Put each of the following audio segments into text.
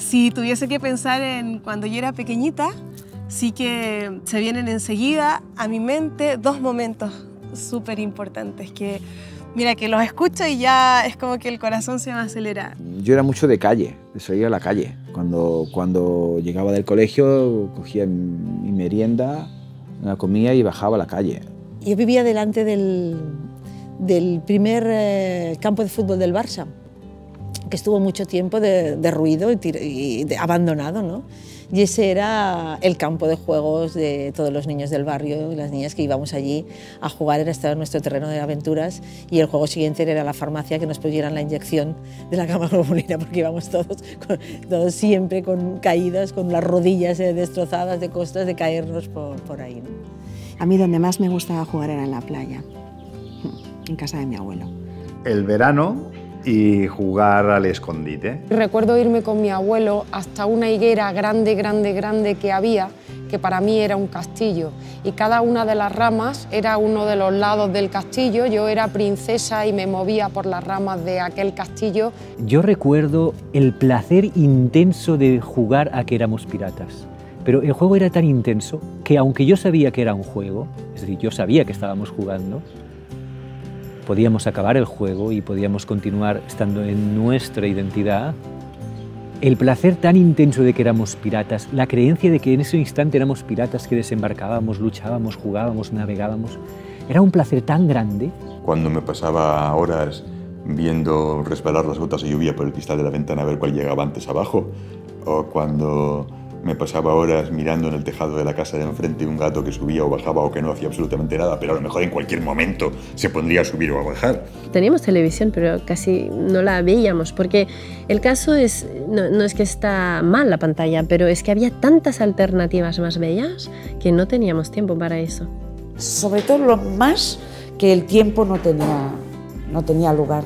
Si tuviese que pensar en cuando yo era pequeñita, sí que se vienen enseguida a mi mente dos momentos súper importantes que, mira, que los escucho y ya es como que el corazón se me acelera. Yo era mucho de calle, de salir a la calle. Cuando, cuando llegaba del colegio, cogía mi merienda, la comía y bajaba a la calle. Yo vivía delante del, primer eh, campo de fútbol del Barça que estuvo mucho tiempo de, ruido y, abandonado, ¿no? Y ese era el campo de juegos de todos los niños del barrio las niñas que íbamos allí a jugar, era estar en nuestro terreno de aventuras y el juego siguiente era la farmacia que nos pusieran la inyección de la cama globulina porque íbamos todos, todos siempre con caídas, con las rodillas eh, destrozadas de costas de caernos por, ahí. A mí donde más me gustaba jugar era en la playa, en casa de mi abuelo. El verano y jugar al escondite. Recuerdo irme con mi abuelo hasta una higuera grande, grande, grande que había, que para mí era un castillo. Y cada una de las ramas era uno de los lados del castillo. Yo era princesa y me movía por las ramas de aquel castillo. Yo recuerdo el placer intenso de jugar a que éramos piratas. Pero el juego era tan intenso que aunque yo sabía que era un juego, es decir, yo sabía que estábamos jugando, podíamos acabar el juego y podíamos continuar estando en nuestra identidad, el placer tan intenso de que éramos piratas, la creencia de que en ese instante éramos piratas que desembarcábamos, luchábamos, jugábamos, navegábamos, era un placer tan grande. Cuando me pasaba horas viendo resbalar las gotas de lluvia por el cristal de la ventana a ver cuál llegaba antes abajo, o cuando me pasaba horas mirando en el tejado de la casa de enfrente un gato que subía o bajaba o que no hacía absolutamente nada, pero a lo mejor en cualquier momento se pondría a subir o a bajar. Teníamos televisión, pero casi no la veíamos, porque el caso es, no, es que está mal la pantalla, pero es que había tantas alternativas más bellas que no teníamos tiempo para eso. Sobre todo lo más que el tiempo no tenía, no tenía lugar.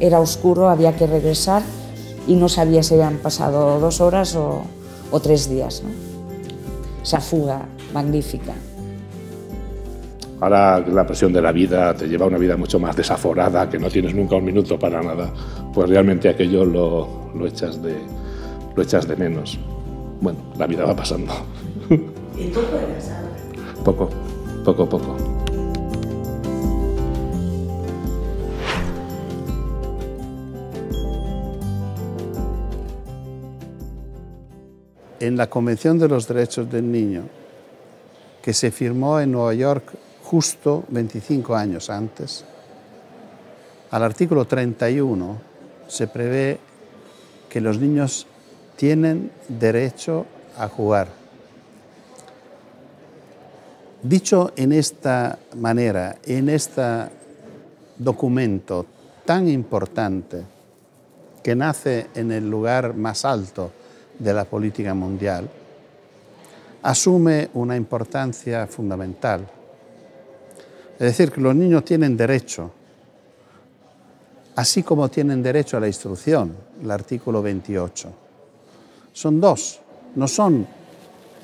Era oscuro, había que regresar y no sabía si habían pasado dos horas o, o tres días. ¿no? Esa fuga magnífica. Ahora la presión de la vida te lleva a una vida mucho más desaforada, que no tienes nunca un minuto para nada, pues realmente aquello lo, echas, de, lo echas de menos. Bueno, la vida va pasando. ¿Y tú puedes Poco, poco, poco. en la Convención de los Derechos del Niño, que se firmó en Nueva York justo 25 años antes, al artículo 31 se prevé que los niños tienen derecho a jugar. Dicho en esta manera, en este documento tan importante que nace en el lugar más alto de la política mundial, asume una importancia fundamental. Es decir, que los niños tienen derecho, así como tienen derecho a la instrucción, el artículo 28. Son dos, no son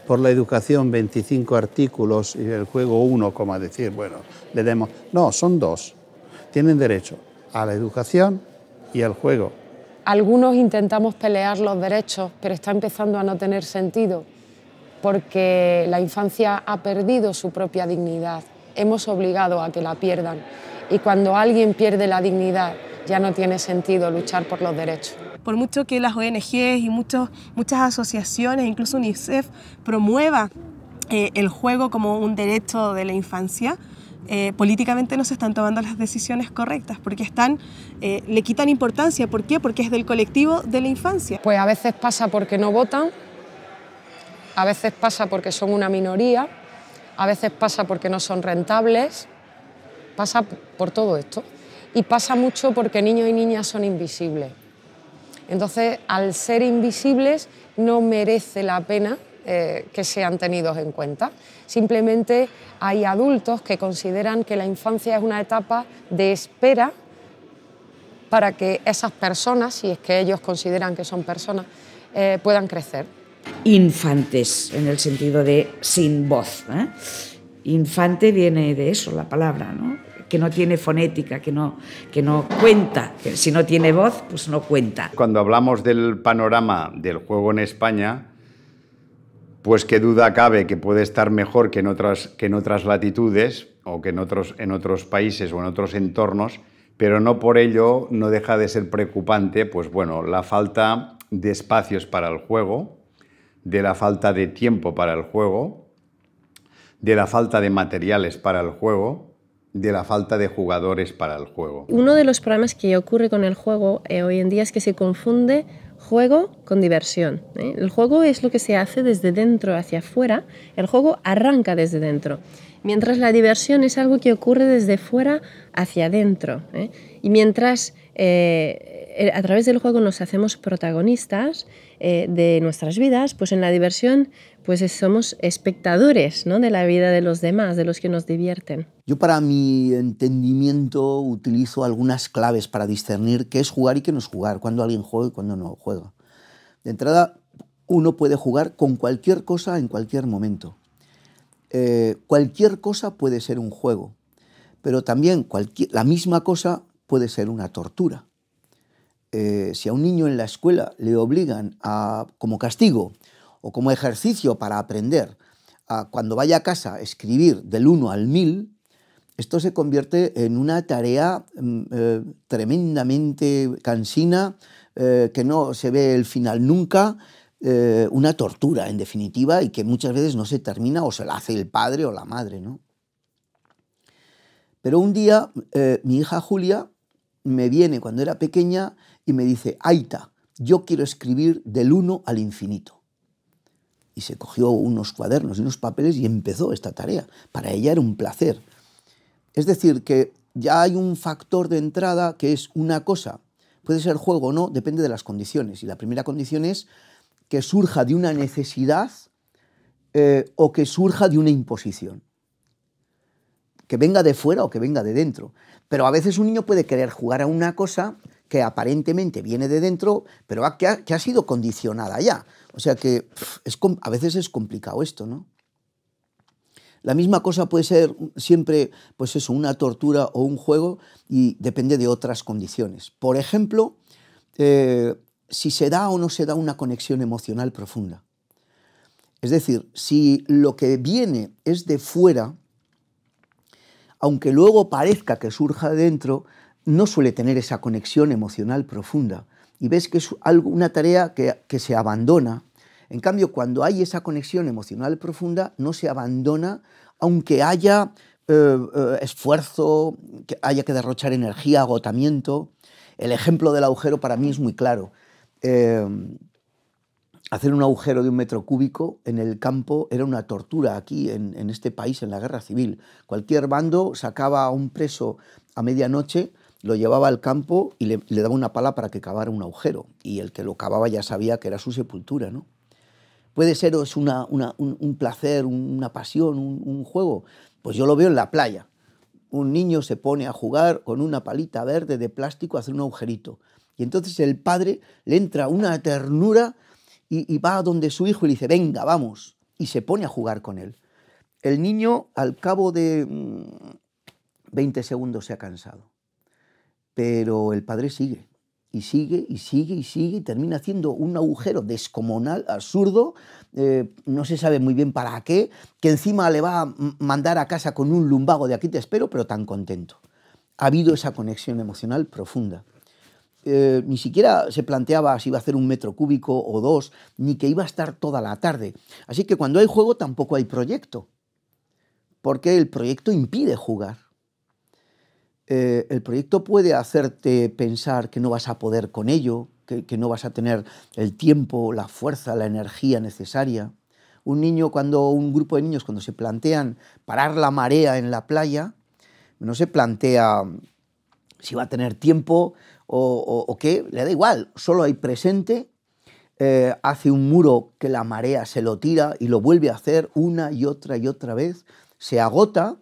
por la educación 25 artículos y el juego uno, como a decir, bueno, le demos... No, son dos. Tienen derecho a la educación y al juego. Algunos intentamos pelear los derechos, pero está empezando a no tener sentido, porque la infancia ha perdido su propia dignidad. Hemos obligado a que la pierdan. Y cuando alguien pierde la dignidad, ya no tiene sentido luchar por los derechos. Por mucho que las ONGs y muchas asociaciones, incluso UNICEF, promueva eh, el juego como un derecho de la infancia, eh, políticamente no se están tomando las decisiones correctas, porque están, eh, le quitan importancia. ¿Por qué? Porque es del colectivo de la infancia. Pues a veces pasa porque no votan, a veces pasa porque son una minoría, a veces pasa porque no son rentables, pasa por todo esto. Y pasa mucho porque niños y niñas son invisibles. Entonces, al ser invisibles, no merece la pena eh, que sean tenidos en cuenta. Simplemente hay adultos que consideran que la infancia es una etapa de espera para que esas personas, si es que ellos consideran que son personas, eh, puedan crecer. Infantes, en el sentido de sin voz. ¿eh? Infante viene de eso, la palabra, que no tiene fonética, que no, cuenta, si no tiene voz, pues no cuenta. Cuando hablamos del panorama del juego en España, pues qué duda cabe que puede estar mejor que en otras, latitudes o que en otros, países o en otros entornos, pero no por ello no deja de ser preocupante, pues bueno, la falta de espacios para el juego, de la falta de tiempo para el juego, de la falta de materiales para el juego, de la falta de jugadores para el juego. Uno de los problemas que ocurre con el juego eh, hoy en día es que se confunde juego con diversión. ¿eh? El juego es lo que se hace desde dentro hacia afuera, el juego arranca desde dentro, mientras la diversión es algo que ocurre desde fuera hacia adentro. ¿eh? Y mientras eh, a través del juego nos hacemos protagonistas, eh, de nuestras vidas, pues en la diversión pues somos espectadores ¿no? de la vida de los demás, de los que nos divierten. Yo para mi entendimiento utilizo algunas claves para discernir qué es jugar y qué no es jugar, Cuando alguien juega y cuándo no juega. De entrada, uno puede jugar con cualquier cosa en cualquier momento. Eh, cualquier cosa puede ser un juego, pero también la misma cosa puede ser una tortura. Eh, si a un niño en la escuela le obligan a, como castigo o como ejercicio para aprender, a cuando vaya a casa escribir del 1 al 1000, esto se convierte en una tarea mm, eh, tremendamente cansina, eh, que no se ve el final nunca, una tortura en definitiva y que muchas veces no se termina o se la hace el padre o la madre. ¿no? Pero un día mi hija Julia me viene cuando era pequeña y me dice, Aita, yo quiero escribir del 1 al infinito. Y se cogió unos cuadernos y unos papeles y empezó esta tarea. Para ella era un placer. Es decir, que ya hay un factor de entrada que es una cosa. Puede ser juego o no, depende de las condiciones. Y la primera condición es que surja de una necesidad eh, o que surja de una imposición. Que venga de fuera o que venga de dentro. Pero a veces un niño puede querer jugar a una cosa que aparentemente viene de dentro, pero que ha, sido condicionada ya. O sea que a veces es complicado esto, ¿no? La misma cosa puede ser siempre, pues eso, una tortura o un juego y depende de otras condiciones. Por ejemplo, eh, si se da o no se da una conexión emocional profunda. Es decir, si lo que viene es de fuera, aunque luego parezca que surja de dentro, no suele tener esa conexión emocional profunda y ves que es algo, una tarea que, se abandona. En cambio, cuando hay esa conexión emocional profunda, no se abandona aunque haya eh, eh, esfuerzo, que haya que derrochar energía, agotamiento. El ejemplo del agujero para mí es muy claro. Em, hacer un agujero de un metro cúbico en el campo era una tortura aquí, en, en, este país, en la guerra civil. Cualquier bando sacaba a un preso a medianoche lo llevaba al campo y le, daba una pala para que cavara un agujero, y el que lo cavaba ya sabía que era su sepultura. ¿no? Puede ser es una, un, placer, una pasión, un, juego. Pues yo lo veo en la playa. Un niño se pone a jugar con una palita verde de plástico a hacer un agujerito. Y entonces el padre le entra una ternura y, va a donde su hijo y le dice, venga, vamos. Y se pone a jugar con él. El niño al cabo de 20 mm, segundos se ha cansado pero el padre sigue, y sigue, y sigue, y sigue, y termina haciendo un agujero descomunal, absurdo, eh, no se sabe muy bien para qué, que encima le va a mandar a casa con un lumbago de aquí te espero, pero tan contento. Ha habido esa conexión emocional profunda. Eh, ni siquiera se planteaba si iba a hacer un metro cúbico o dos, ni que iba a estar toda la tarde. Así que cuando hay juego tampoco hay proyecto, porque el proyecto impide jugar. Eh, el proyecto puede hacerte pensar que no vas a poder con ello, que, no vas a tener el tiempo, la fuerza, la energía necesaria. Un niño, cuando un grupo de niños, cuando se plantean parar la marea en la playa, no se plantea mm, si va a tener tiempo o, qué, le da igual, solo hay presente, eh, hace un muro que la marea se lo tira y lo vuelve a hacer una y otra y otra vez, se agota,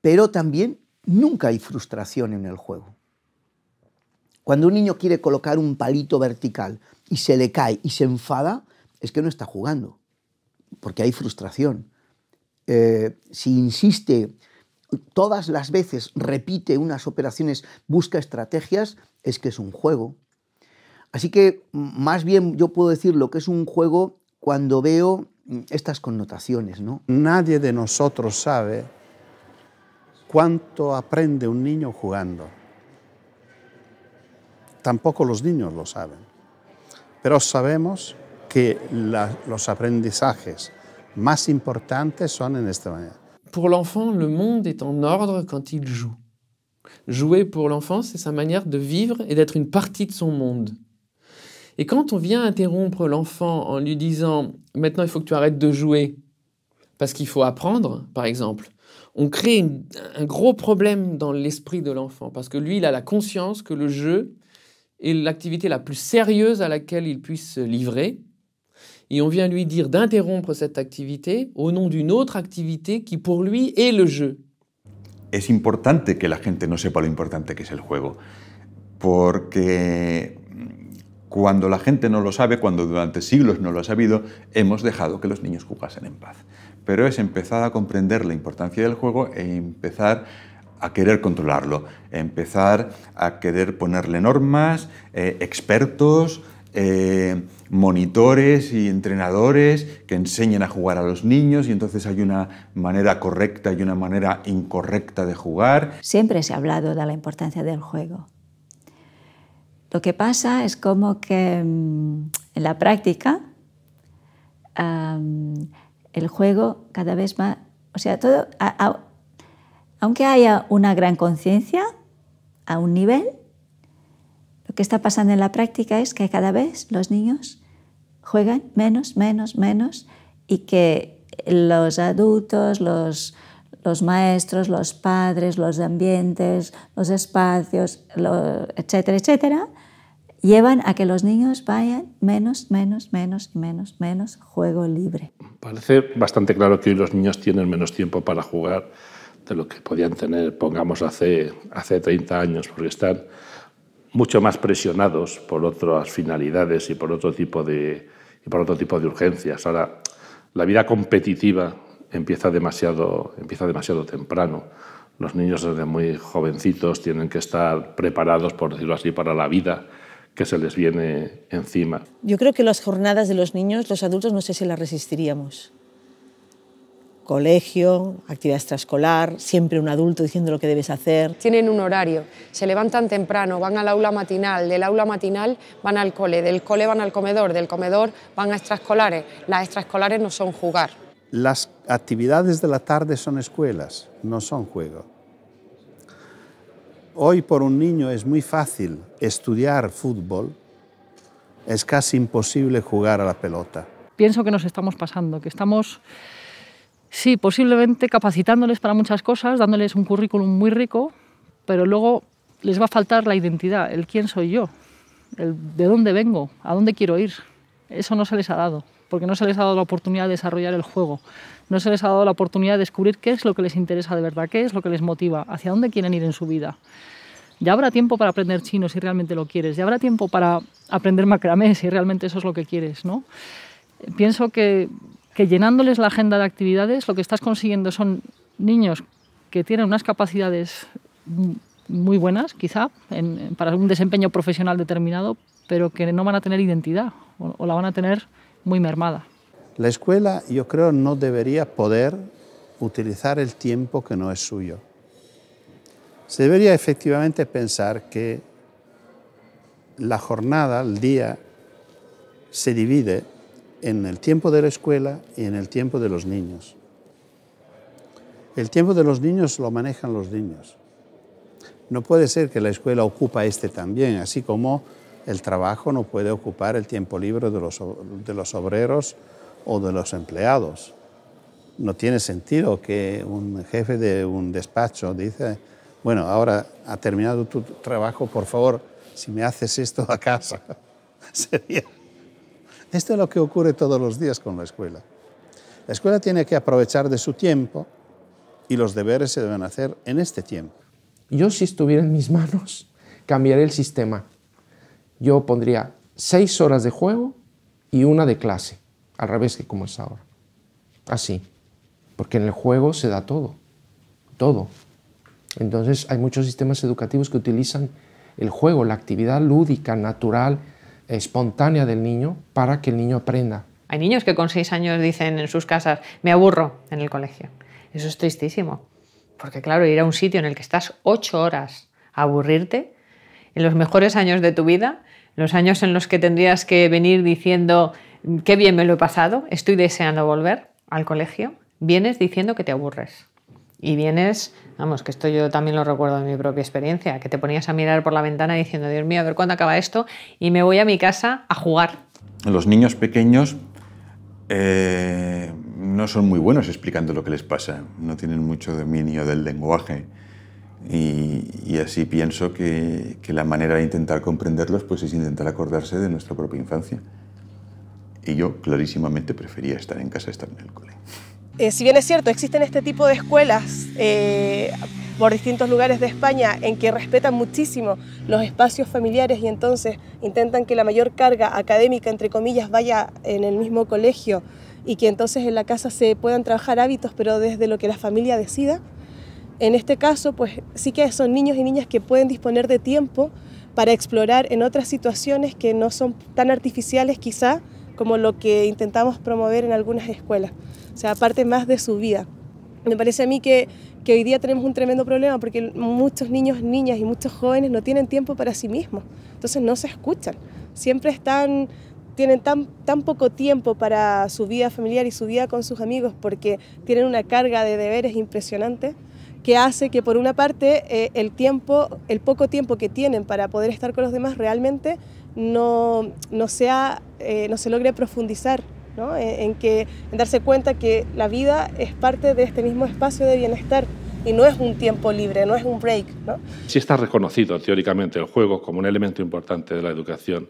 pero también Nunca hay frustración en el juego. Cuando un niño quiere colocar un palito vertical y se le cae y se enfada, es que no está jugando, porque hay frustración. Eh, si insiste todas las veces, repite unas operaciones, busca estrategias, es que es un juego. Así que más bien yo puedo decir lo que es un juego cuando veo mm, estas connotaciones. ¿no? Nadie de nosotros sabe ¿Cuánto aprende un niño jugando? Tampoco los niños lo saben, pero sabemos que los aprendizajes más importantes son en esta manera. Pour l'enfant, le monde est en ordre quand il joue. Jouer pour l'enfant, c'est sa manière de vivre et d'être une partie de son monde. Et quand on vient interrompre l'enfant en lui disant ⁇ Maintenant, il faut que tu arrêtes de jouer parce qu'il faut apprendre, par exemple ⁇ on crée un gros problème dans l'esprit de l'enfant, parce que lui, il a la conscience que le jeu est l'activité la plus sérieuse à laquelle il puisse se livrer, et on vient lui dire d'interrompre cette activité au nom d'une autre activité qui pour lui est le jeu. importante que la gente pas importante que juego, Cuando la gente no lo sabe, cuando durante siglos no lo ha sabido, hemos dejado que los niños jugasen en paz. Pero es empezar a comprender la importancia del juego e empezar a querer controlarlo, empezar a querer ponerle normas, eh, expertos, eh, monitores y entrenadores que enseñen a jugar a los niños y entonces hay una manera correcta y una manera incorrecta de jugar. Siempre se ha hablado de la importancia del juego. Lo que pasa es como que mm, en la práctica el juego cada vez más, o sea, todo, aunque haya una gran conciencia a un nivel, lo que está pasando en la práctica es que cada vez los niños juegan menos, menos, menos y que los adultos, los, maestros, los padres, los ambientes, los espacios, etcétera, etcétera, llevan a que los niños vayan menos, menos, menos menos, menos juego libre. Parece bastante claro que hoy los niños tienen menos tiempo para jugar de lo que podían tener, pongamos, hace, hace 30 años, porque están mucho más presionados por otras finalidades y por otro tipo de, y por otro tipo de urgencias. Ahora, la vida competitiva empieza demasiado, empieza demasiado temprano. Los niños desde muy jovencitos tienen que estar preparados, por decirlo así, para la vida que se les viene encima. Yo creo que las jornadas de los niños, los adultos, no sé si las resistiríamos. Colegio, actividad extraescolar, siempre un adulto diciendo lo que debes hacer. Tienen un horario, se levantan temprano, van al aula matinal, del aula matinal van al cole, del cole van al comedor, del comedor van a extraescolares. Las extraescolares no son jugar. Las actividades de la tarde son escuelas, no son juegos hoy por un niño es muy fácil estudiar fútbol, es casi imposible jugar a la pelota. Pienso que nos estamos pasando, que estamos, sí, posiblemente capacitándoles para muchas cosas, dándoles un currículum muy rico, pero luego les va a faltar la identidad, el quién soy yo, el de dónde vengo, a dónde quiero ir. Eso no se les ha dado, porque no se les ha dado la oportunidad de desarrollar el juego, no se les ha dado la oportunidad de descubrir qué es lo que les interesa de verdad, qué es lo que les motiva, hacia dónde quieren ir en su vida. Ya habrá tiempo para aprender chino si realmente lo quieres, ya habrá tiempo para aprender macramé si realmente eso es lo que quieres, ¿no? Pienso que, llenándoles la agenda de actividades, lo que estás consiguiendo son niños que tienen unas capacidades muy buenas, quizá, para un desempeño profesional determinado, pero que no van a tener identidad o la van a tener muy mermada. La escuela, yo creo, no debería poder utilizar el tiempo que no es suyo. Se debería efectivamente pensar que la jornada, el día, se divide en el tiempo de la escuela y en el tiempo de los niños. El tiempo de los niños lo manejan los niños. No puede ser que la escuela ocupa este también, así como el trabajo no puede ocupar el tiempo libre de los, de los obreros o de los empleados. No tiene sentido que un jefe de un despacho dice, bueno, ahora ha terminado tu trabajo, por favor, si me haces esto a casa. Sería. Esto es lo que ocurre todos los días con la escuela. La escuela tiene que aprovechar de su tiempo y los deberes se deben hacer en este tiempo. Yo si estuviera en mis manos, cambiaría el sistema. Yo pondría seis horas de juego y una de clase al revés que como es ahora. Así, porque en el juego se da todo, todo. Entonces hay muchos sistemas educativos que utilizan el juego, la actividad lúdica, natural, espontánea del niño para que el niño aprenda. Hay niños que con seis años dicen en sus casas, me aburro en el colegio. Eso es tristísimo, porque claro, ir a un sitio en el que estás ocho horas a aburrirte, en los mejores años de tu vida, los años en los que tendrías que venir diciendo, qué bien me lo he pasado, estoy deseando volver al colegio, vienes diciendo que te aburres. Y vienes, vamos, que esto yo también lo recuerdo de mi propia experiencia, que te ponías a mirar por la ventana diciendo, Dios mío, a ver cuándo acaba esto, y me voy a mi casa a jugar. Los niños pequeños eh, no son muy buenos explicando lo que les pasa, no tienen mucho dominio del lenguaje. Y, así pienso que, que, la manera de intentar comprenderlos pues, es intentar acordarse de nuestra propia infancia. Y yo clarísimamente prefería estar en casa estar en el colegio. Eh, si bien es cierto, existen este tipo de escuelas eh, por distintos lugares de España en que respetan muchísimo los espacios familiares y entonces intentan que la mayor carga académica, entre comillas, vaya en el mismo colegio y que entonces en la casa se puedan trabajar hábitos, pero desde lo que la familia decida. En este caso, pues sí que son niños y niñas que pueden disponer de tiempo para explorar en otras situaciones que no son tan artificiales quizá, como lo que intentamos promover en algunas escuelas, o sea, parte más de su vida. Me parece a mí que, hoy día tenemos un tremendo problema porque muchos niños, niñas y muchos jóvenes no tienen tiempo para sí mismos, entonces no se escuchan, siempre están tienen tan, tan poco tiempo para su vida familiar y su vida con sus amigos porque tienen una carga de deberes impresionante que hace que por una parte eh, el tiempo, el poco tiempo que tienen para poder estar con los demás realmente eh, no, se logre profundizar, eh, en, que, darse cuenta que la vida es parte de este mismo espacio de bienestar y no es un tiempo libre, no es un break. ¿no? Sí está reconocido teóricamente el juego como un elemento importante de la educación,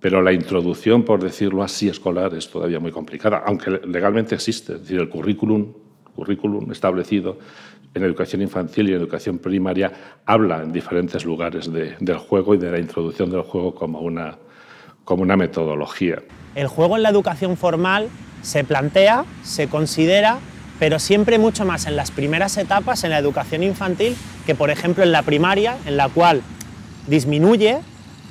pero la introducción, por decirlo así, escolar es todavía muy complicada, aunque legalmente existe, es decir, el currículum, currículum establecido en educación infantil y en educación primaria habla en diferentes lugares del juego y de la introducción del juego como una, como una metodología. El juego en la educación formal se plantea, se considera, pero siempre mucho más en las primeras etapas en la educación infantil que, por ejemplo, en la primaria, en la cual disminuye,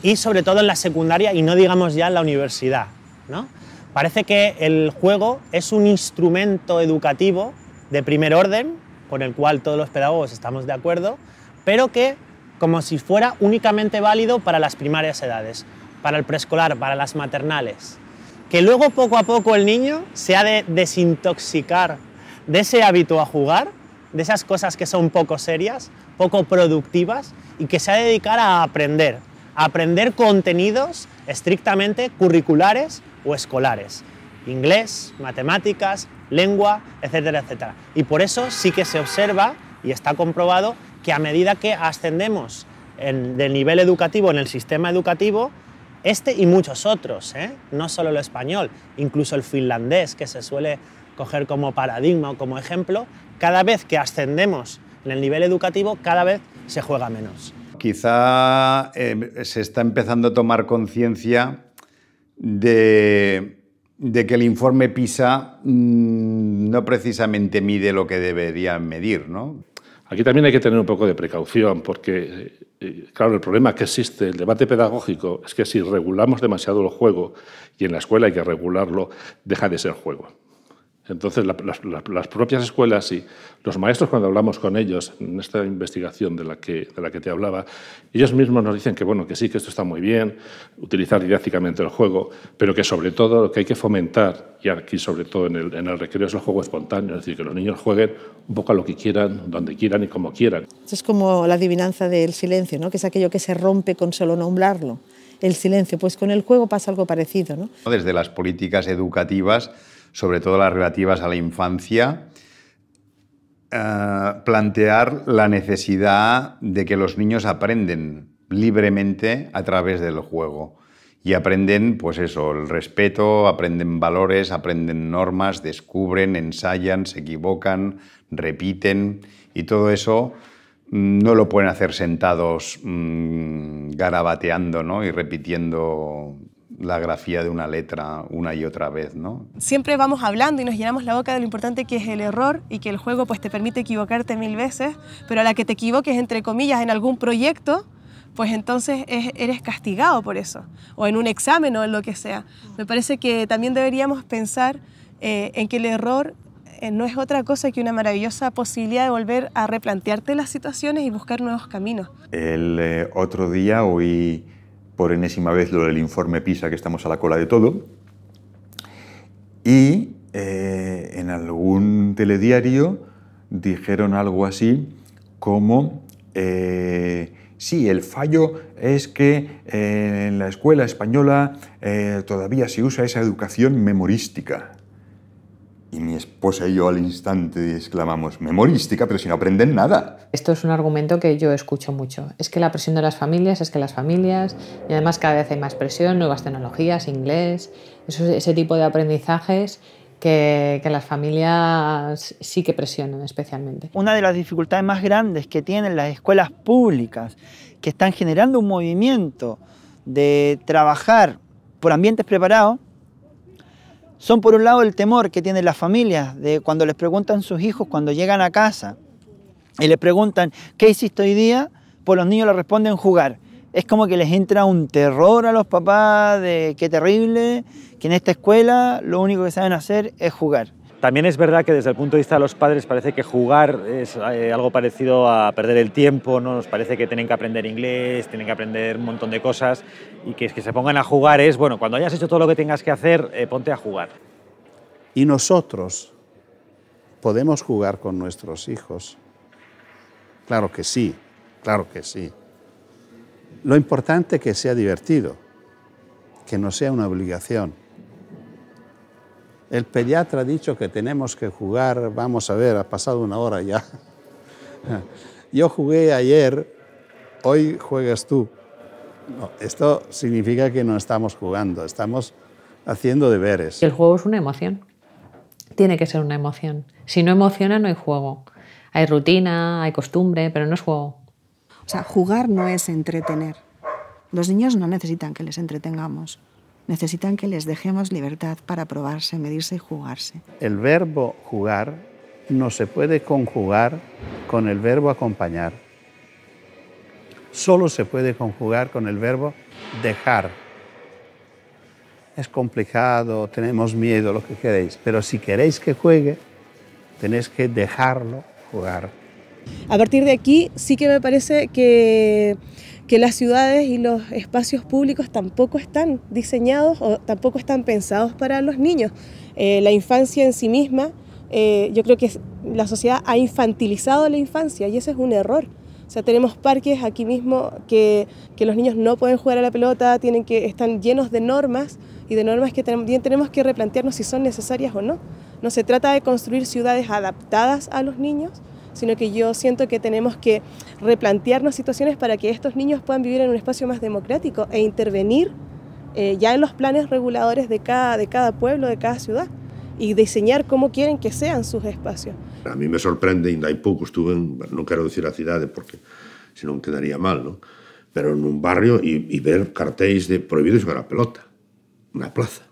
y sobre todo en la secundaria y no digamos ya en la universidad. Parece que el juego es un instrumento educativo de primer orden con el cual todos los pedagogos estamos de acuerdo, pero que como si fuera únicamente válido para las primarias edades, para el preescolar, para las maternales. Que luego poco a poco el niño se ha de desintoxicar de ese hábito a jugar, de esas cosas que son poco serias, poco productivas y que se ha de dedicar a aprender, a aprender contenidos estrictamente curriculares o escolares. Inglés, matemáticas, lengua, etcétera, etcétera. Y por eso sí que se observa y está comprobado que a medida que ascendemos en, del nivel educativo en el sistema educativo, este y muchos otros, ¿eh? no solo el español, incluso el finlandés, que se suele coger como paradigma o como ejemplo, cada vez que ascendemos en el nivel educativo, cada vez se juega menos. Quizá eh, se está empezando a tomar conciencia de de que el informe PISA mm, no precisamente mide lo que deberían medir, ¿no? Aquí también hay que tener un poco de precaución, porque, eh, eh, claro, el problema que existe, el debate pedagógico, es que si regulamos demasiado el juego, y en la escuela hay que regularlo, deja de ser juego. Entonces, las, propias escuelas y los maestros, cuando hablamos con ellos en esta investigación de la, que, te hablaba, ellos mismos nos dicen que, bueno, que sí, que esto está muy bien, utilizar didácticamente el juego, pero que sobre todo lo que hay que fomentar, y aquí sobre todo en el, en el recreo, es el juego espontáneo, es decir, que los niños jueguen un poco a lo que quieran, donde quieran y como quieran. Es como la adivinanza del silencio, ¿no? que es aquello que se rompe con solo nombrarlo, el silencio. Pues con el juego pasa algo parecido. ¿no? Desde las políticas educativas, sobre todo las relativas a la infancia, eh, plantear la necesidad de que los niños aprenden libremente a través del juego. Y aprenden, pues eso, el respeto, aprenden valores, aprenden normas, descubren, ensayan, se equivocan, repiten. Y todo eso mm, no lo pueden hacer sentados mm, garabateando ¿no? y repitiendo la grafía de una letra una y otra vez, ¿no? Siempre vamos hablando y nos llenamos la boca de lo importante que es el error y que el juego pues te permite equivocarte mil veces, pero a la que te equivoques entre comillas en algún proyecto, pues entonces eres castigado por eso, o en un examen o en lo que sea. Me parece que también deberíamos pensar eh, en que el error eh, no es otra cosa que una maravillosa posibilidad de volver a replantearte las situaciones y buscar nuevos caminos. El eh, otro día oí por enésima vez lo del informe PISA, que estamos a la cola de todo. Y eh, en algún telediario dijeron algo así como, eh, sí, el fallo es que eh, en la escuela española todavía se usa esa educación memorística. Y mi esposa y yo al instante exclamamos, memorística, pero si no aprenden nada. Esto es un argumento que yo escucho mucho. Es que la presión de las familias, es que las familias, y además cada vez hay más presión, nuevas tecnologías, inglés, ese tipo de aprendizajes que, las familias sí que presionan especialmente. Una de las dificultades más grandes que tienen las escuelas públicas, que están generando un movimiento de trabajar por ambientes preparados, son por un lado el temor que tienen las familias de cuando les preguntan sus hijos cuando llegan a casa y les preguntan, ¿qué hiciste hoy día? Pues los niños le responden jugar. Es como que les entra un terror a los papás de qué terrible, que en esta escuela lo único que saben hacer es jugar. También es verdad que desde el punto de vista de los padres parece que jugar es eh, algo parecido a perder el tiempo, ¿no? nos parece que tienen que aprender inglés, tienen que aprender un montón de cosas y que, que se pongan a jugar es, bueno, cuando hayas hecho todo lo que tengas que hacer, eh, ponte a jugar. Y nosotros podemos jugar con nuestros hijos. Claro que sí, claro que sí. Lo importante es que sea divertido, que no sea una obligación. El pediatra ha dicho que tenemos que jugar, vamos a ver, ha pasado una hora ya. Yo jugué ayer, hoy juegas tú. esto significa que no estamos jugando, estamos haciendo deberes. El juego es una emoción. Tiene que ser una emoción. Si no emociona, no hay juego. Hay rutina, hay costumbre, pero no es juego. O sea, jugar no es entretener. Los niños no necesitan que les entretengamos necesitan que les dejemos libertad para probarse, medirse y jugarse. El verbo jugar no se puede conjugar con el verbo acompañar. Solo se puede conjugar con el verbo dejar. Es complicado, tenemos miedo, lo que queréis, pero si queréis que juegue, tenéis que dejarlo jugar. A partir de aquí sí que me parece que que las ciudades y los espacios públicos tampoco están diseñados o tampoco están pensados para los niños. Eh, la infancia en sí misma, eh, yo creo que la sociedad ha infantilizado la infancia y ese es un error. O sea, tenemos parques aquí mismo que, los niños no pueden jugar a la pelota, tienen que, están llenos de normas y de normas que también tenemos que replantearnos si son necesarias o no. No se trata de construir ciudades adaptadas a los niños, sino que yo siento que tenemos que replantearnos situaciones para que estos niños puedan vivir en un espacio más democrático e intervenir eh, ya en los planes reguladores de cada, de cada pueblo, de cada ciudad, y diseñar cómo quieren que sean sus espacios. A mí me sorprende, no hay poco estuve, en, no quiero decir a ciudades porque si no quedaría mal, ¿no? pero en un barrio y ver cartéis de prohibido jugar a pelota, una plaza.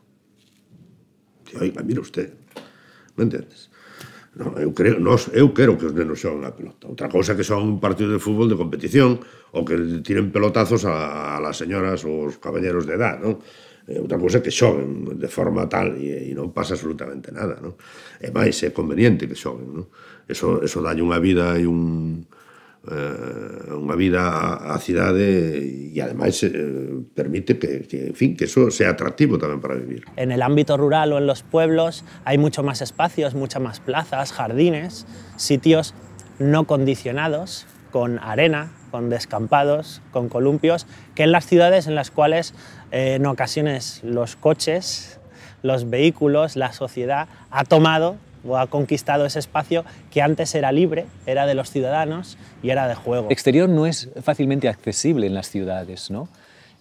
¿y oiga, mira usted, ¿Me entiendes. No, eu, creo, nos, eu quero que os nenos xoan a pelota. Outra cousa que son un partido de fútbol de competición ou que tiren pelotazos a, a las señoras ou os caballeros de edad, non? Eh, outra cousa que xoguen de forma tal e, e non pasa absolutamente nada, non? E máis é conveniente que xoguen, non? Eso, eso dalle unha vida e un Eh, una vida a ciudades y e, e además eh, permite que, en fin, que eso sea atractivo también para vivir. En el ámbito rural o en los pueblos hay mucho más espacios, muchas más plazas, jardines, sitios no condicionados, con arena, con descampados, con columpios, que en las ciudades en las cuales eh, en ocasiones los coches, los vehículos, la sociedad ha tomado o ha conquistado ese espacio que antes era libre, era de los ciudadanos y era de juego. El exterior no es fácilmente accesible en las ciudades, ¿no?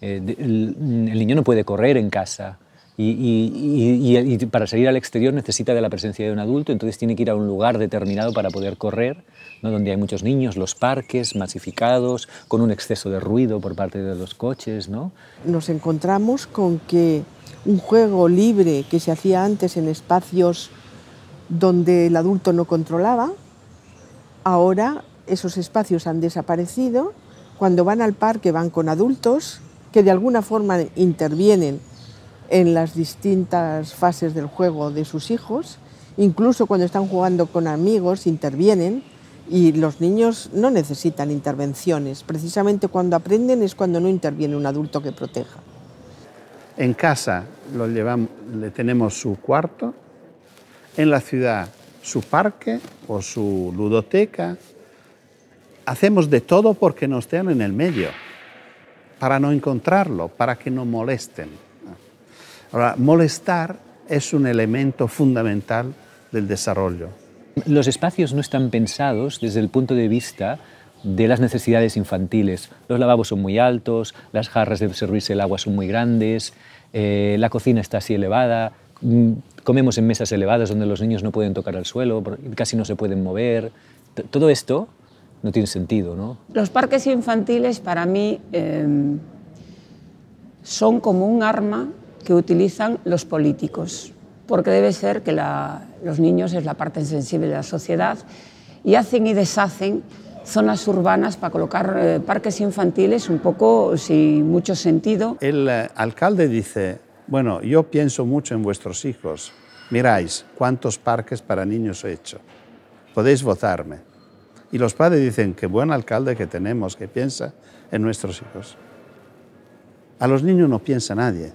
Eh, el, niño no puede correr en casa y, y, para salir al exterior necesita de la presencia de un adulto, entonces tiene que ir a un lugar determinado para poder correr, ¿no? donde hay muchos niños, los parques masificados, con un exceso de ruido por parte de los coches. ¿no? Nos encontramos con que un juego libre que se hacía antes en espacios donde el adulto no controlaba, ahora esos espacios han desaparecido, cuando van al parque van con adultos que de alguna forma intervienen en las distintas fases del juego de sus hijos, incluso cuando están jugando con amigos intervienen y los niños no necesitan intervenciones, precisamente cuando aprenden es cuando no interviene un adulto que proteja. En casa le tenemos su cuarto, en la ciudad su parque o su ludoteca. Hacemos de todo porque nos estén en el medio, para no encontrarlo, para que no molesten. Ahora, molestar es un elemento fundamental del desarrollo. Los espacios no están pensados desde el punto de vista de las necesidades infantiles. Los lavabos son muy altos, las jarras de servirse el agua son muy grandes, eh, la cocina está así elevada, Mm, comemos en mesas elevadas donde los niños no pueden tocar el suelo, casi no se pueden mover. Todo esto no tiene sentido, ¿no? Los parques infantiles para mí em, son como un arma que utilizan los políticos, porque debe ser que la, los niños es la parte sensible de la sociedad y hacen y deshacen zonas urbanas para colocar eh, parques infantiles un poco sin mucho sentido. El eh, alcalde dice, bueno, yo pienso mucho en vuestros hijos. Miráis cuántos parques para niños he hecho. Podéis votarme. Y los padres dicen, qué buen alcalde que tenemos, que piensa en nuestros hijos. A los niños no piensa nadie,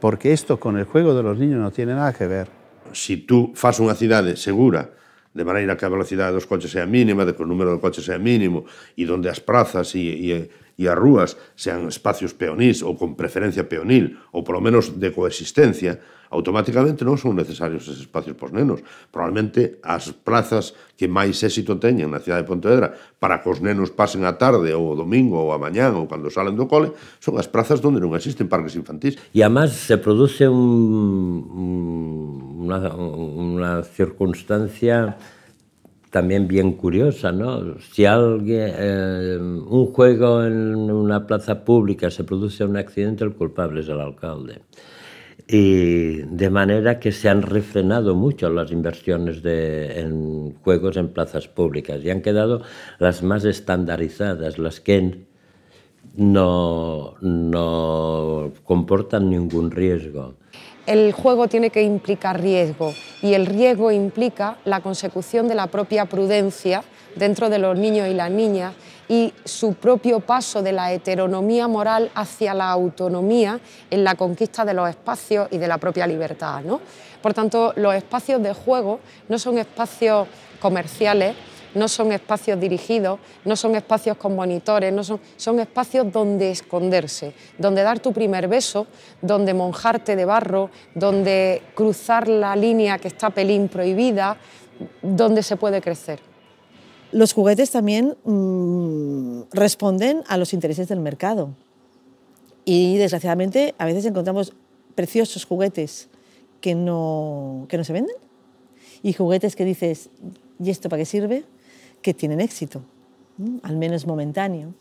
porque esto con el juego de los niños no tiene nada que ver. Si tú fas una ciudad segura, de manera que la velocidad de los coches sea mínima, de que el número de coches sea mínimo, y donde asprazas plazas... y e as rúas sean espacios peonís ou con preferencia peonil ou polo menos de coexistencia, automáticamente non son necesarios esos espacios pos nenos. Probablemente as plazas que máis éxito teñen na cidade de Pontevedra para que os nenos pasen a tarde ou o domingo ou a mañán ou cando salen do cole son as plazas onde non existen parques infantís. E además se produce un, un, una, una circunstancia también bien curiosa, ¿no? Si alguien, eh, un juego en una plaza pública se produce un accidente, el culpable es el alcalde. Y de manera que se han refrenado mucho las inversiones de, en juegos en plazas públicas y han quedado las más estandarizadas, las que no comportan ningún riesgo el juego tiene que implicar riesgo y el riesgo implica la consecución de la propia prudencia dentro de los niños y las niñas y su propio paso de la heteronomía moral hacia la autonomía en la conquista de los espacios y de la propia libertad. ¿no? Por tanto, los espacios de juego no son espacios comerciales, no son espacios dirigidos, no son espacios con monitores, no son, son espacios donde esconderse, donde dar tu primer beso, donde monjarte de barro, donde cruzar la línea que está pelín prohibida, donde se puede crecer. Los juguetes también mm, responden a los intereses del mercado. Y desgraciadamente a veces encontramos preciosos juguetes que no, que no se venden y juguetes que dices, ¿y esto para qué sirve? que tienen éxito, al menos momentáneo.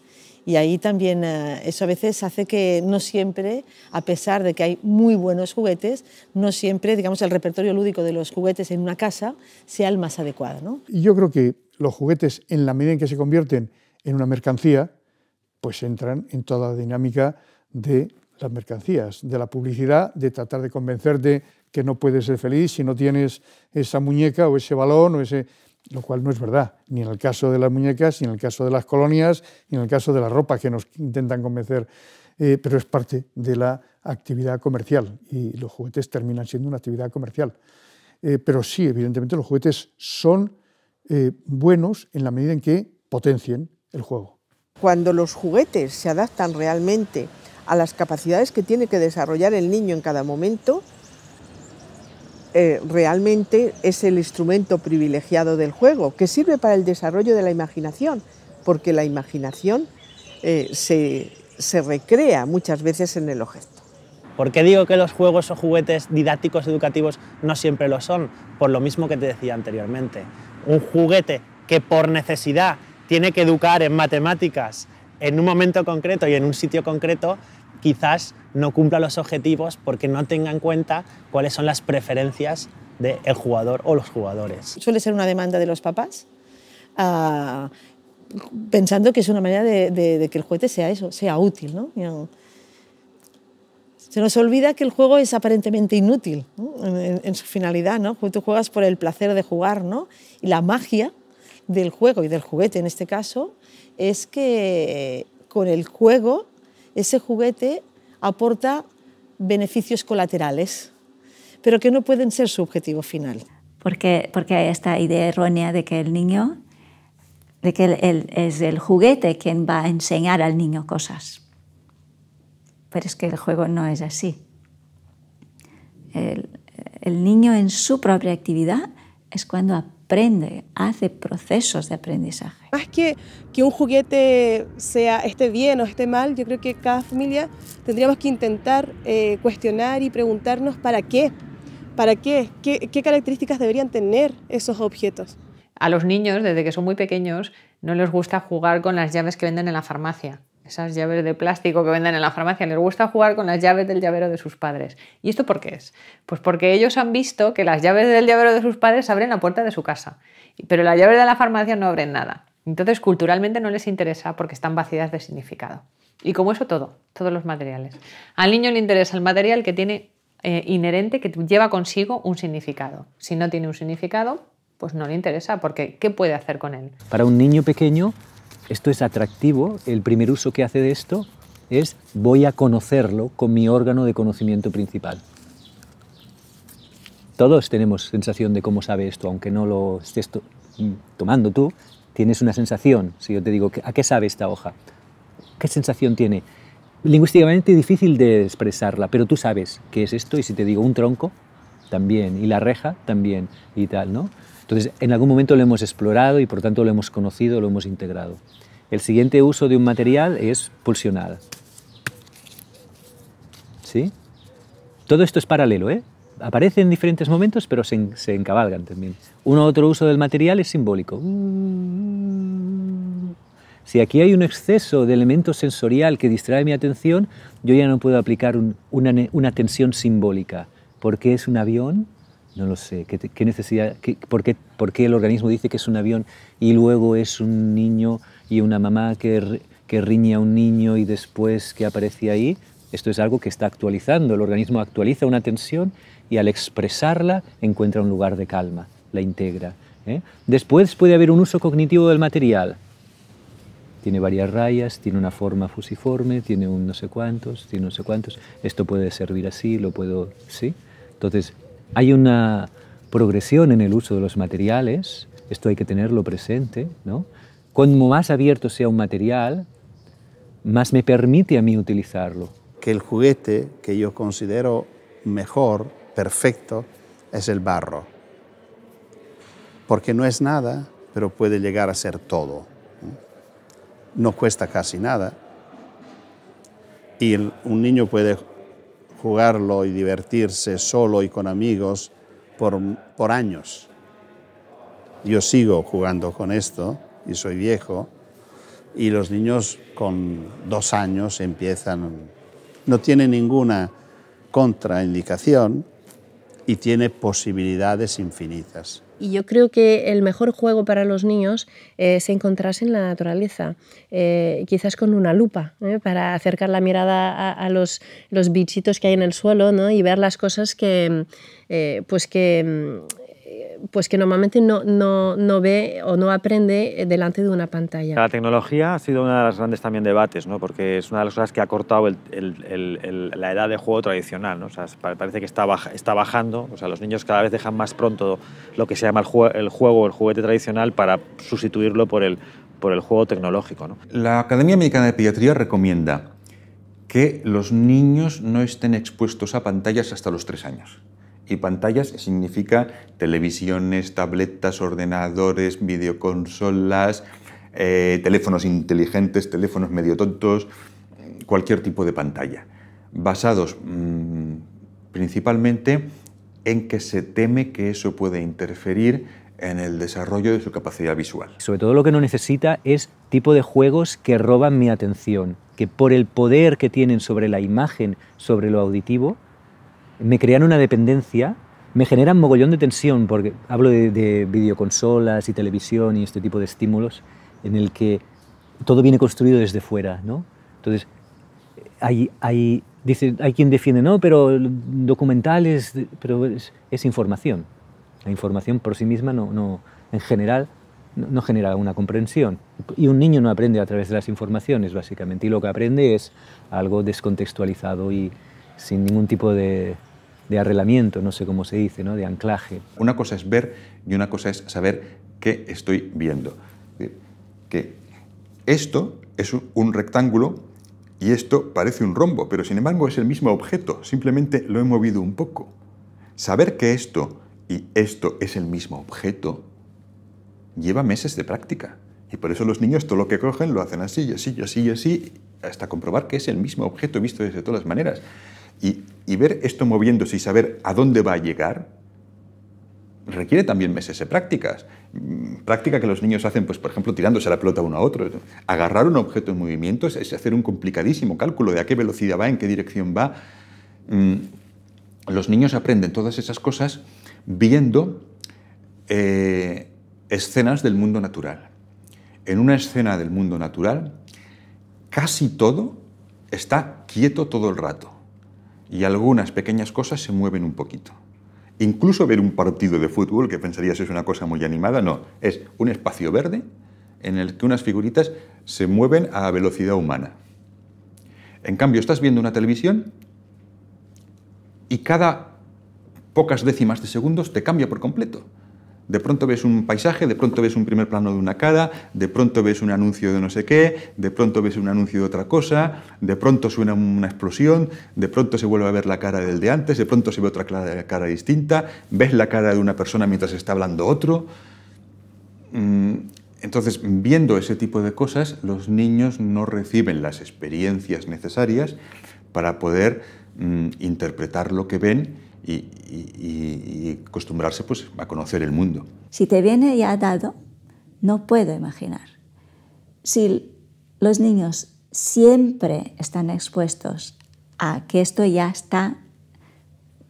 Y ahí también eh, eso a veces hace que no siempre, a pesar de que hay muy buenos juguetes, no siempre, digamos, el repertorio lúdico de los juguetes en una casa sea el más adecuado. ¿no? Yo creo que los juguetes, en la medida en que se convierten en una mercancía, pues entran en toda la dinámica de las mercancías, de la publicidad, de tratar de convencerte que no puedes ser feliz si no tienes esa muñeca o ese balón o ese lo cual no es verdad, ni en el caso de las muñecas, ni en el caso de las colonias, ni en el caso de la ropa que nos intentan convencer, eh, pero es parte de la actividad comercial y los juguetes terminan siendo una actividad comercial. Eh, pero sí, evidentemente los juguetes son eh, buenos en la medida en que potencien el juego. Cuando los juguetes se adaptan realmente a las capacidades que tiene que desarrollar el niño en cada momento, eh, realmente es el instrumento privilegiado del juego, que sirve para el desarrollo de la imaginación, porque la imaginación eh, se, se recrea muchas veces en el objeto. ¿Por qué digo que los juegos o juguetes didácticos educativos no siempre lo son? Por lo mismo que te decía anteriormente. Un juguete que por necesidad tiene que educar en matemáticas en un momento concreto y en un sitio concreto, quizás no cumpla los objetivos porque no tenga en cuenta cuáles son las preferencias del jugador o los jugadores. Suele ser una demanda de los papás. Ah, pensando que es una manera de, que el juguete sea eso, sea útil. ¿no? Se nos olvida que el juego es aparentemente inútil en, su finalidad. ¿no? Tú juegas por el placer de jugar ¿no? y la magia del juego y del juguete en este caso es que con el juego ese juguete aporta beneficios colaterales, pero que no pueden ser su objetivo final. Porque, porque hay esta idea errónea de que el niño, de que es el juguete quien va a enseñar al niño cosas. Pero es que el juego no es así. El, el niño en su propia actividad es cuando aprende aprende, hace procesos de aprendizaje. Más que que un juguete sea esté bien o esté mal, yo creo que cada familia tendríamos que intentar eh, cuestionar y preguntarnos para qué, para qué, qué características deberían tener esos objetos. A los niños, desde que son muy pequeños, no les gusta jugar con las llaves que venden en la farmacia esas llaves de plástico que venden en la farmacia, les gusta jugar con las llaves del llavero de sus padres. ¿Y esto por qué es? Pues porque ellos han visto que las llaves del llavero de sus padres abren la puerta de su casa, pero las llaves de la farmacia no abren nada. Entonces, culturalmente no les interesa porque están vacías de significado. Y como eso todo, todos los materiales. Al niño le interesa el material que tiene eh, inherente, que lleva consigo un significado. Si no tiene un significado, pues no le interesa, porque ¿qué puede hacer con él? Para un niño pequeño, esto es atractivo. El primer uso que hace de esto es voy a conocerlo con mi órgano de conocimiento principal. Todos tenemos sensación de cómo sabe esto, aunque no lo estés mm, tomando tú, tienes una sensación. Si yo te digo, ¿a qué sabe esta hoja? ¿Qué sensación tiene? Lingüísticamente difícil de expresarla, pero tú sabes qué es esto y si te digo un tronco, también, y la reja también, y tal, ¿no? Entonces, en algún momento lo hemos explorado y por tanto lo hemos conocido, lo hemos integrado. El siguiente uso de un material es pulsional. ¿Sí? Todo esto es paralelo, ¿eh? Aparece en diferentes momentos, pero se, encabalgan también. Uno otro uso del material es simbólico. Si aquí hay un exceso de elemento sensorial que distrae mi atención, yo ya no puedo aplicar una, una tensión simbólica ¿Por qué es un avión? No lo sé. ¿Qué, necesidad? por, qué, por, qué, el organismo dice que es un avión y luego es un niño y una mamá que, que riñe a un niño y después que aparece ahí? Esto es algo que está actualizando. El organismo actualiza una tensión y al expresarla encuentra un lugar de calma, la integra. ¿eh? Después puede haber un uso cognitivo del material. Tiene varias rayas, tiene una forma fusiforme, tiene un no sé cuántos, tiene no sé cuántos. Esto puede servir así, lo puedo, ¿sí? Entonces, hay una progresión en el uso de los materiales, esto hay que tenerlo presente, ¿no? Cuanto más abierto sea un material, más me permite a mí utilizarlo. Que el juguete que yo considero mejor, perfecto, es el barro. Porque no es nada, pero puede llegar a ser todo. No cuesta casi nada. Y un niño puede jugarlo y divertirse solo y con amigos por, años. Yo sigo jugando con esto y soy viejo y los niños con dos años empiezan, no tiene ninguna contraindicación y tiene posibilidades infinitas. Y yo creo que el mejor juego para los niños eh, es encontrarse en la naturaleza, eh, quizás con una lupa, ¿eh? para acercar la mirada a, los, los, bichitos que hay en el suelo ¿no? y ver las cosas que, pues que mm, pues que normalmente no, ve o no aprende eh, delante de una pantalla. La tecnología ha sido una de las grandes también debates, porque es una de las cosas que ha cortado la edad de juego tradicional. parece que está, bajando, o sea, los niños cada vez dejan más pronto lo que se llama el juego, el el juguete tradicional para sustituirlo por el, por el juego tecnológico. La Academia Americana de Pediatría recomienda que los niños no estén expuestos a pantallas hasta los tres años. Y pantallas significa televisiones, tabletas, ordenadores, videoconsolas, eh, teléfonos inteligentes, teléfonos medio tontos, cualquier tipo de pantalla. Basados mm, principalmente en que se teme que eso puede interferir en el desarrollo de su capacidad visual. Sobre todo lo que no necesita es tipo de juegos que roban mi atención, que por el poder que tienen sobre la imagen, sobre lo auditivo, me crean una dependencia, me generan mogollón de tensión, porque hablo de, videoconsolas y televisión y este tipo de estímulos en el que todo viene construido desde fuera, ¿no? Entonces, hay, hay, dice, hay quien defiende, no, pero documentales, pero es, información. La información por sí misma no, no en general no, no, genera una comprensión. Y un niño no aprende a través de las informaciones, básicamente, y lo que aprende es algo descontextualizado y, sin ningún tipo de, de arreglamiento, no sé cómo se dice, ¿no? de anclaje. Una cosa es ver y una cosa es saber qué estoy viendo. Que esto es un rectángulo y esto parece un rombo, pero sin embargo es el mismo objeto, simplemente lo he movido un poco. Saber que esto y esto es el mismo objeto lleva meses de práctica. Y por eso los niños todo lo que cogen lo hacen así, y así, así, y así, hasta comprobar que es el mismo objeto visto desde todas las maneras. Y, ver esto moviéndose y saber a dónde va a llegar requiere también meses de prácticas. Mm, práctica que los niños hacen, pues, por ejemplo, tirándose la pelota uno a otro. Agarrar un objeto en movimiento es, hacer un complicadísimo cálculo de a qué velocidad va, en qué dirección va. Mm, los niños aprenden todas esas cosas viendo eh, escenas del mundo natural. En una escena del mundo natural, casi todo está quieto todo el rato y algunas pequeñas cosas se mueven un poquito. Incluso ver un partido de fútbol, que pensarías es una cosa muy animada, no, es un espacio verde en el que unas figuritas se mueven a velocidad humana. En cambio, estás viendo una televisión y cada pocas décimas de segundos te cambia por completo. De pronto ves un paisaje, de pronto ves un primer plano de una cara, de pronto ves un anuncio de no sé qué, de pronto ves un anuncio de otra cosa, de pronto suena una explosión, de pronto se vuelve a ver la cara del de antes, de pronto se ve otra cara, distinta, ves la cara de una persona mientras está hablando otro. Mm, entonces, viendo ese tipo de cosas, los niños no reciben las experiencias necesarias para poder mm, interpretar lo que ven y, acostumbrarse pues, a conocer el mundo. Si te viene ya dado, no puedo imaginar. Si los niños siempre están expuestos a que esto ya está,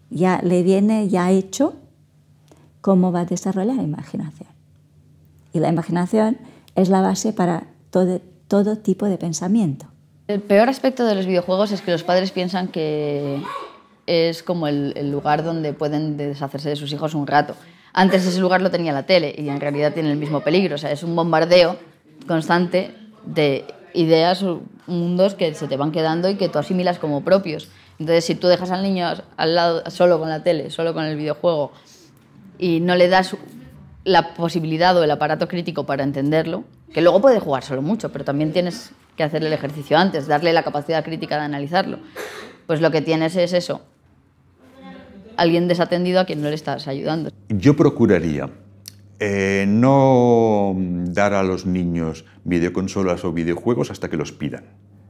ya le viene ya hecho, ¿cómo va a desarrollar la imaginación? Y la imaginación es la base para todo, todo tipo de pensamiento. El peor aspecto de los videojuegos es que los padres piensan que es como el, lugar donde pueden deshacerse de sus hijos un rato. Antes ese lugar lo tenía la tele y en realidad tiene el mismo peligro. O sea, es un bombardeo constante de ideas, mundos que se te van quedando y que tú asimilas como propios. Entonces, si tú dejas al niño al lado solo con la tele, solo con el videojuego y no le das la posibilidad o el aparato crítico para entenderlo, que luego puede jugar solo mucho, pero también tienes que hacerle el ejercicio antes, darle la capacidad crítica de analizarlo. Pues lo que tienes es eso, alguien desatendido a quien no le estás ayudando. Yo procuraría eh, no dar a los niños videoconsolas o videojuegos hasta que los pidan.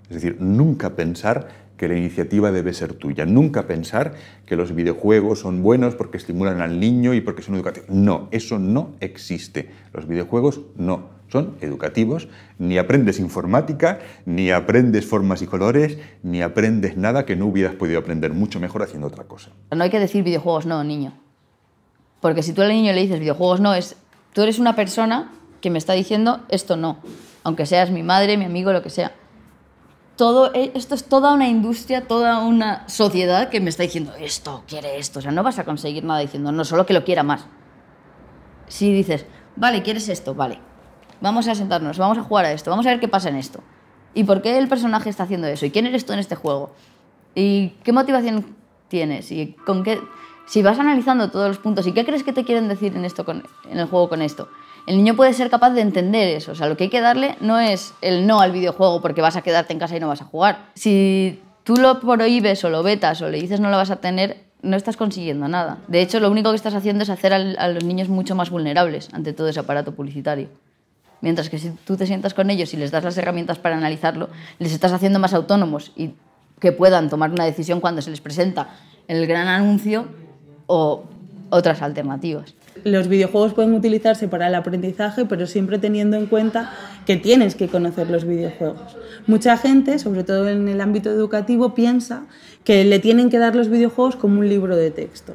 Es decir, nunca pensar que la iniciativa debe ser tuya, nunca pensar que los videojuegos son buenos porque estimulan al niño y porque son educativos. No, eso no existe. Los videojuegos no son educativos, ni aprendes informática, ni aprendes formas y colores, ni aprendes nada que no hubieras podido aprender mucho mejor haciendo otra cosa. No hay que decir videojuegos no, niño. Porque si tú al niño le dices videojuegos no, es tú eres una persona que me está diciendo esto no, aunque seas mi madre, mi amigo, lo que sea. Todo, eh, esto es toda una industria, toda una sociedad que me está diciendo esto, quiere esto. O sea, no vas a conseguir nada diciendo no, solo que lo quiera más. Si dices, vale, quieres esto, vale, vamos a sentarnos, vamos a jugar a esto, vamos a ver qué pasa en esto. ¿Y por qué el personaje está haciendo eso? ¿Y quién eres tú en este juego? ¿Y qué motivación tienes? ¿Y con qué...? Si vas analizando todos los puntos, ¿y qué crees que te quieren decir en, esto en el juego con esto? El niño puede ser capaz de entender eso. O sea, lo que hay que darle no es el no al videojuego porque vas a quedarte en casa y no vas a jugar. Si tú lo prohíbes o lo vetas o le dices no lo vas a tener, no estás consiguiendo nada. De hecho, lo único que estás haciendo es hacer a los niños mucho más vulnerables ante todo ese aparato publicitario mientras que si tú te sientas con ellos y les das las herramientas para analizarlo, les estás haciendo más autónomos y que puedan tomar una decisión cuando se les presenta el gran anuncio o otras alternativas. Los videojuegos pueden utilizarse para el aprendizaje, pero siempre teniendo en cuenta que tienes que conocer los videojuegos. Mucha gente, sobre todo en el ámbito educativo, piensa que le tienen que dar los videojuegos como un libro de texto.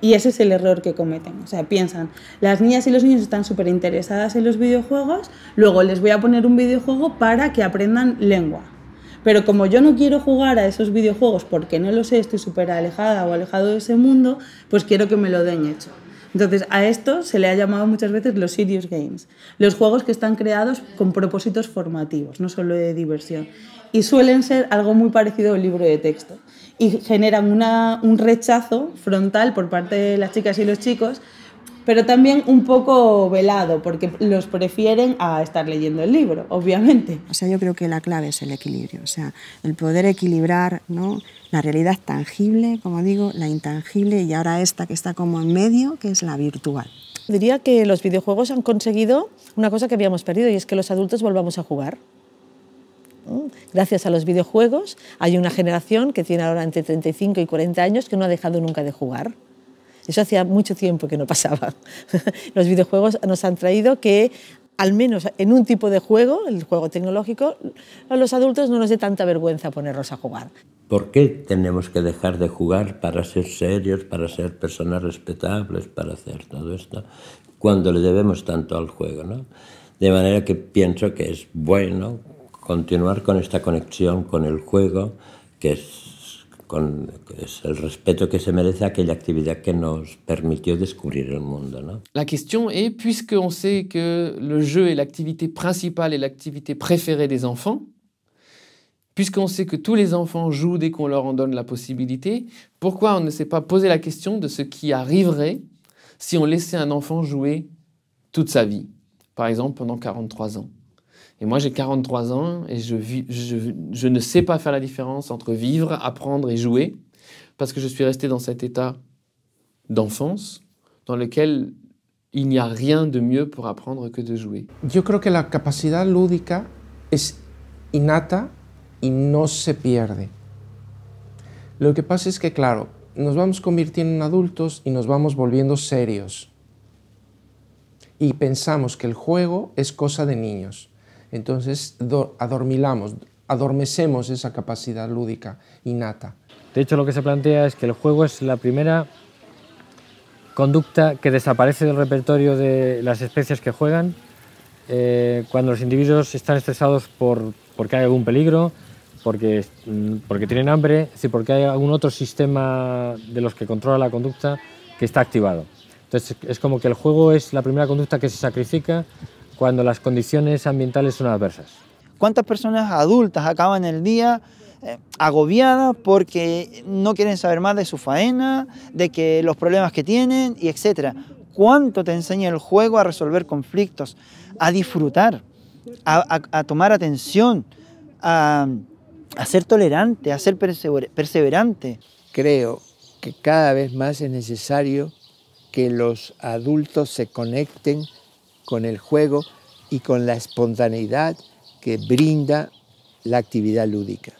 Y ese es el error que cometen. O sea, piensan, las niñas y los niños están súper interesadas en los videojuegos, luego les voy a poner un videojuego para que aprendan lengua. Pero como yo no quiero jugar a esos videojuegos porque no lo sé, estoy súper alejada o alejado de ese mundo, pues quiero que me lo den hecho. Entonces, a esto se le ha llamado muchas veces los serious games, los juegos que están creados con propósitos formativos, no solo de diversión, y suelen ser algo muy parecido al libro de texto y generan una, un rechazo frontal por parte de las chicas y los chicos, pero también un poco velado, porque los prefieren a estar leyendo el libro, obviamente. O sea, yo creo que la clave es el equilibrio, o sea, el poder equilibrar ¿no? la realidad tangible, como digo, la intangible, y ahora esta que está como en medio, que es la virtual. Diría que los videojuegos han conseguido una cosa que habíamos perdido, y es que los adultos volvamos a jugar. ¿Mm? Gracias a los videojuegos hay una generación que tiene ahora entre 35 y 40 años que no ha dejado nunca de jugar. Eso hacía mucho tiempo que no pasaba. Los videojuegos nos han traído que, al menos en un tipo de juego, el juego tecnológico, a los adultos no nos dé tanta vergüenza ponerlos a jugar. ¿Por qué tenemos que dejar de jugar para ser serios, para ser personas respetables, para hacer todo esto, cuando le debemos tanto al juego? De manera que pienso que es bueno continuer avec cette connexion avec le juego, que le con, que se merece a aquella actividad que nos permitió La question est, on sait que le jeu est l'activité principale et l'activité préférée des enfants, puisqu'on sait que tous les enfants jouent dès qu'on leur en donne la possibilité, pourquoi on ne s'est pas posé la question de ce qui arriverait si on laissait un enfant jouer toute sa vie, par exemple pendant 43 ans et moi, j'ai 43 ans et je, ne sais pas faire la différence entre vivre, apprendre et jouer, parce que je suis resté dans cet état d'enfance dans lequel il n'y a rien de mieux pour apprendre que de jouer. Je crois que la capacité ludique est innata et ne se pierde. Lo que pasa c'est que, claro, nos vamos convirtiendo en adultos y nos vamos volviendo serios. Y pensamos que el juego es cosa de niños. Entonces adormilamos, adormecemos esa capacidad lúdica innata. De hecho, lo que se plantea es que el juego es la primera conducta que desaparece del repertorio de las especies que juegan eh, cuando los individuos están estresados porque hay algún peligro, porque, mm, tienen hambre, si porque hay algún otro sistema de los que controla la conducta que está activado. Entonces es como que el juego es la primera conducta que se sacrifica cuando las condiciones ambientales son adversas. ¿Cuántas personas adultas acaban el día eh, agobiadas porque no quieren saber más de su faena, de que los problemas que tienen y etcétera? ¿Cuánto te enseña el juego a resolver conflictos, a disfrutar, a, tomar atención, a, ser tolerante, a ser perseverante? Creo que cada vez más es necesario que los adultos se conecten con el juego y con la espontaneidad que brinda la actividad lúdica.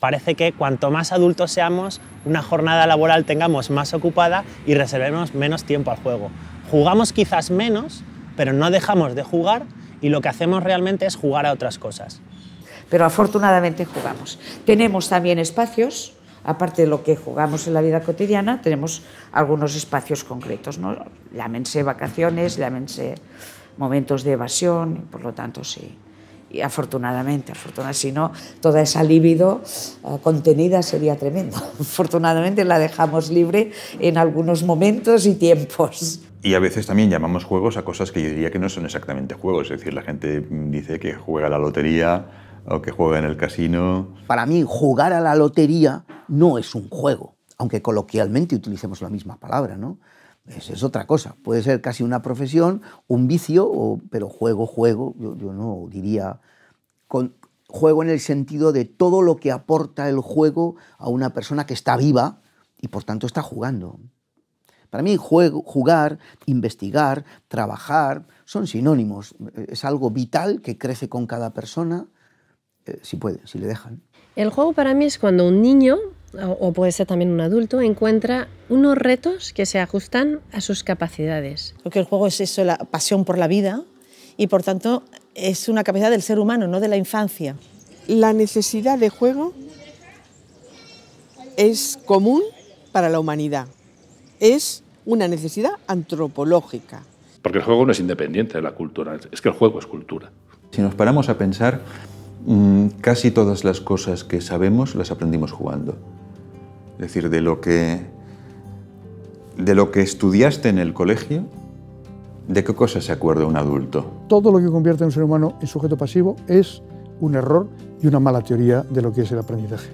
Parece que cuanto más adultos seamos, una jornada laboral tengamos más ocupada y reservemos menos tiempo al juego. Jugamos quizás menos, pero no dejamos de jugar y lo que hacemos realmente es jugar a otras cosas. Pero afortunadamente jugamos. Tenemos también espacios, aparte de lo que jugamos en la vida cotidiana, tenemos algunos espacios concretos, ¿no? Llámense vacaciones, llámense momentos de evasión, y por lo tanto sí. Y afortunadamente, afortunadamente, si no, toda esa libido eh, contenida sería tremenda. Afortunadamente la dejamos libre en algunos momentos y tiempos. Y a veces también llamamos juegos a cosas que yo diría que no son exactamente juegos. Es decir, la gente dice que juega a la lotería o que juega en el casino. Para mí, jugar a la lotería no es un juego, aunque coloquialmente utilicemos la misma palabra, ¿no? Eso es otra cosa. Puede ser casi una profesión, un vicio, o, pero juego, juego, yo, no diría... Con, juego en el sentido de todo lo que aporta el juego a una persona que está viva y por tanto está jugando. Para mí jugar, investigar, trabajar son sinónimos. Es algo vital que crece con cada persona, eh, si puede, si le dejan. El juego para mí es cuando un niño o puede ser también un adulto, encuentra unos retos que se ajustan a sus capacidades. Porque el juego es eso, la pasión por la vida y por tanto es una capacidad del ser humano, no de la infancia. La necesidad de juego es común para la humanidad. Es una necesidad antropológica. Porque el juego no es independiente de la cultura, es que el juego es cultura. Si nos paramos a pensar, mm, casi todas las cosas que sabemos las aprendimos jugando. Es decir, de lo que, de lo que estudiaste en el colegio, ¿de qué cosa se acuerda un adulto? Todo lo que convierte a un ser humano en sujeto pasivo es un error y una mala teoría de lo que es el aprendizaje.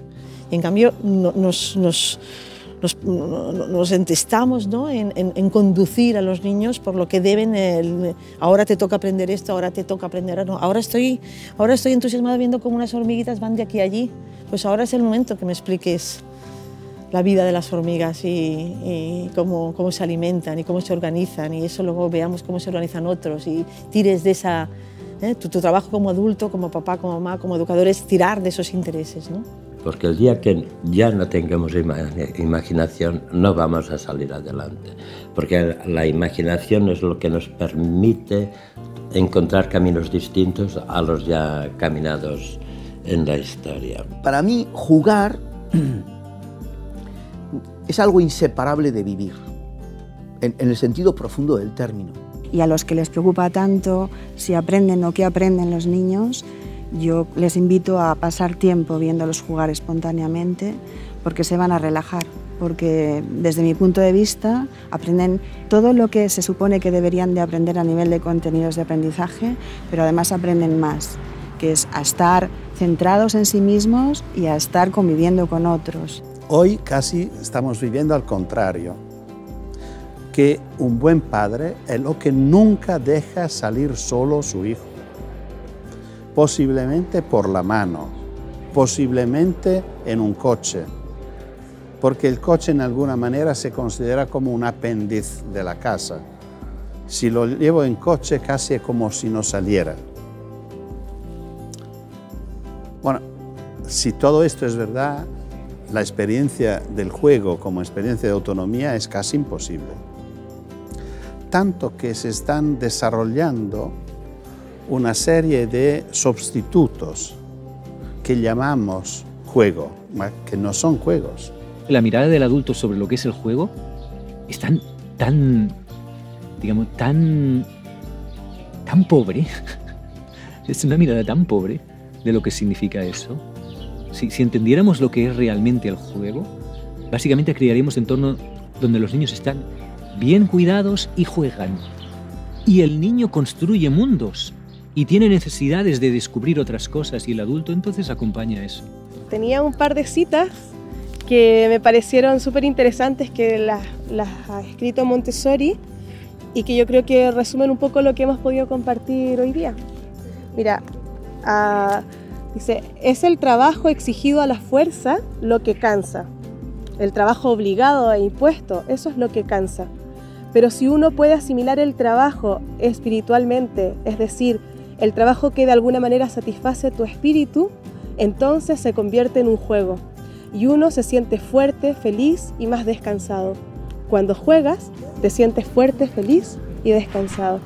En cambio, nos, nos entestamos ¿no? en, conducir a los niños por lo que deben, ahora te toca aprender esto, ahora te toca aprender no, ahora estoy, ahora estoy entusiasmada viendo cómo unas hormiguitas van de aquí a allí, pues ahora es el momento que me expliques la vida de las hormigas y, cómo, cómo, se alimentan y cómo se organizan y eso luego veamos cómo se organizan otros y tires de esa... ¿eh? Tu, trabajo como adulto, como papá, como mamá, como educador es tirar de esos intereses. ¿no? Porque el día que ya no tengamos imaginación no vamos a salir adelante. Porque la imaginación es lo que nos permite encontrar caminos distintos a los ya caminados en la historia. Para mí, jugar es algo inseparable de vivir, en, el sentido profundo del término. Y a los que les preocupa tanto si aprenden o qué aprenden los niños, yo les invito a pasar tiempo viéndolos jugar espontáneamente porque se van a relajar, porque desde mi punto de vista aprenden todo lo que se supone que deberían de aprender a nivel de contenidos de aprendizaje, pero además aprenden más, que es a estar centrados en sí mismos y a estar conviviendo con otros. Hoy casi estamos viviendo al contrario, que un buen padre es lo que nunca deja salir solo su hijo, posiblemente por la mano, posiblemente en un coche, porque el coche en alguna manera se considera como un apéndice de la casa. Si lo llevo en coche casi es como si no saliera. Bueno, si todo esto es verdad, la experiencia del juego como experiencia de autonomía es casi imposible. Tanto que se están desarrollando una serie de sustitutos que llamamos juego, que no son juegos. La mirada del adulto sobre lo que es el juego es tan, tan, digamos, tan, tan pobre. Es una mirada tan pobre de lo que significa eso si, entendiéramos lo que es realmente el juego, básicamente crearíamos entorno donde los niños están bien cuidados y juegan. Y el niño construye mundos y tiene necesidades de descubrir otras cosas y el adulto entonces acompaña eso. Tenía un par de citas que me parecieron súper interesantes que las, ha escrito Montessori y que yo creo que resumen un poco lo que hemos podido compartir hoy día. Mira, a... Dice, es el trabajo exigido a la fuerza lo que cansa. El trabajo obligado e impuesto, eso es lo que cansa. Pero si uno puede asimilar el trabajo espiritualmente, es decir, el trabajo que de alguna manera satisface tu espíritu, entonces se convierte en un juego y uno se siente fuerte, feliz y más descansado. Cuando juegas, te sientes fuerte, feliz y descansado.